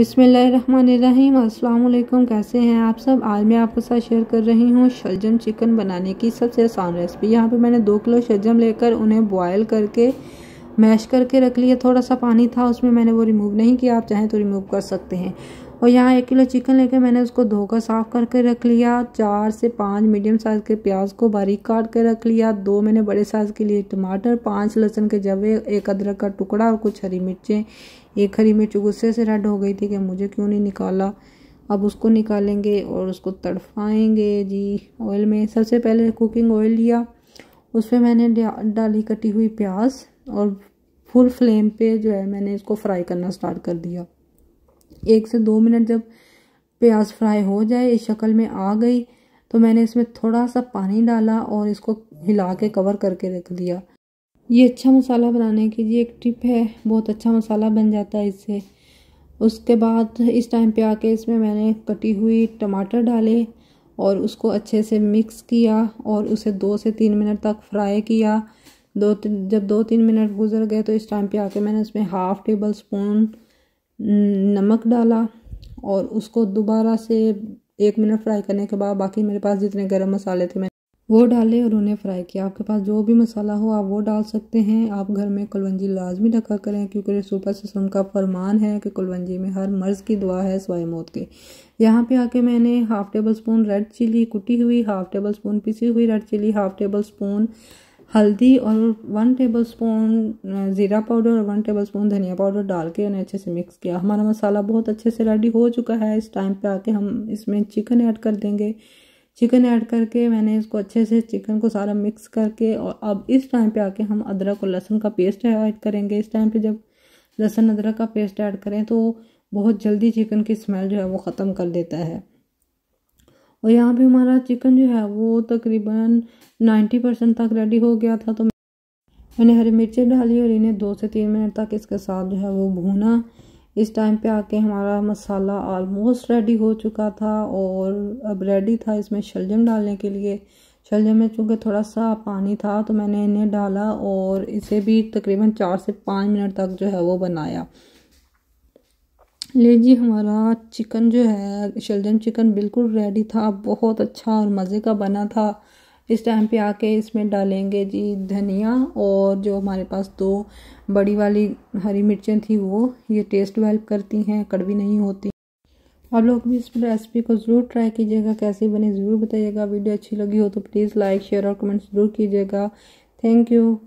अस्सलाम अल्लाम कैसे हैं आप सब आज मैं आपके साथ शेयर कर रही हूँ शलजम चिकन बनाने की सबसे आसान रेसिपी यहाँ पे मैंने दो किलो शलजम लेकर उन्हें बॉयल करके मैश करके रख लिया थोड़ा सा पानी था उसमें मैंने वो रिमूव नहीं किया आप चाहें तो रिमूव कर सकते हैं और यहाँ एक किलो चिकन लेके मैंने उसको धोकर साफ़ करके रख लिया चार से पाँच मीडियम साइज़ के प्याज को बारीक काट के रख लिया दो मैंने बड़े साइज़ के लिए टमाटर पाँच लहसुन के जवे एक अदरक का टुकड़ा और कुछ हरी मिर्चें एक हरी मिर्च गुस्से से रेड हो गई थी कि मुझे क्यों नहीं निकाला अब उसको निकालेंगे और उसको तड़फाएंगे जी ऑयल में सबसे पहले कुकिंग ऑयल लिया उस पर मैंने डाली कटी हुई प्याज और फुल फ्लेम पे जो है मैंने इसको फ्राई करना स्टार्ट कर दिया एक से दो मिनट जब प्याज फ्राई हो जाए इस शक्ल में आ गई तो मैंने इसमें थोड़ा सा पानी डाला और इसको हिला के कवर करके रख दिया ये अच्छा मसाला बनाने की जी एक टिप है बहुत अच्छा मसाला बन जाता है इससे उसके बाद इस टाइम पे आके इसमें मैंने कटी हुई टमाटर डाले और उसको अच्छे से मिक्स किया और उसे दो से तीन मिनट तक फ्राई किया दो जब दो तीन मिनट गुजर गए तो इस टाइम पे आके मैंने उसमें हाफ़ टेबल स्पून नमक डाला और उसको दोबारा से एक मिनट फ्राई करने के बाद बाकी मेरे पास जितने गरम मसाले थे मैंने वो डाले और उन्हें फ्राई किया आपके पास जो भी मसाला हो आप वो डाल सकते हैं आप घर में कुलवंजी लाजमी रखा करें क्योंकि रसूपा सिस्टम का फरमान है कि कुलवंजी में हर मर्ज़ की दुआ है सवाए मौत के यहाँ पे आके मैंने half tablespoon red chilli कुटी हुई हाफ़ टेबल स्पून पिसी हुई red chilli half tablespoon हल्दी और वन टेबल स्पून ज़ीरा पाउडर और वन टेबल स्पून धनिया पाउडर डाल के उन्हें अच्छे से मिक्स किया हमारा मसाला बहुत अच्छे से रेडी हो चुका है इस टाइम पे आके हम इसमें चिकन ऐड कर देंगे चिकन ऐड करके मैंने इसको अच्छे से चिकन को सारा मिक्स करके और अब इस टाइम पे आके हम अदरक और लहसुन का पेस्ट ऐड करेंगे इस टाइम पे जब लहसुन अदरक का पेस्ट ऐड करें तो बहुत जल्दी चिकन की स्मेल जो है वो ख़त्म कर देता है और यहाँ पे हमारा चिकन जो है वो तकरीबन नाइन्टी परसेंट तक रेडी हो गया था तो मैंने हरी मिर्चें डाली और इन्हें दो से तीन मिनट तक इसके साथ जो है वो भूना इस टाइम पे आके हमारा मसाला आलमोस्ट रेडी हो चुका था और अब रेडी था इसमें शलजम डालने के लिए शलजम में चूँकि थोड़ा सा पानी था तो मैंने इन्हें डाला और इसे भी तकरीबन चार से पाँच मिनट तक जो है वो बनाया ले जी हमारा चिकन जो है शलजम चिकन बिल्कुल रेडी था बहुत अच्छा और मज़े का बना था इस टाइम पे आके इसमें डालेंगे जी धनिया और जो हमारे पास दो बड़ी वाली हरी मिर्चें थी वो ये टेस्ट वेल्प करती हैं कड़वी नहीं होती आप लोग भी इस रेसिपी को ज़रूर ट्राई कीजिएगा कैसे बने ज़रूर बताइएगा वीडियो अच्छी लगी हो तो प्लीज़ लाइक शेयर और कमेंट ज़रूर कीजिएगा थैंक यू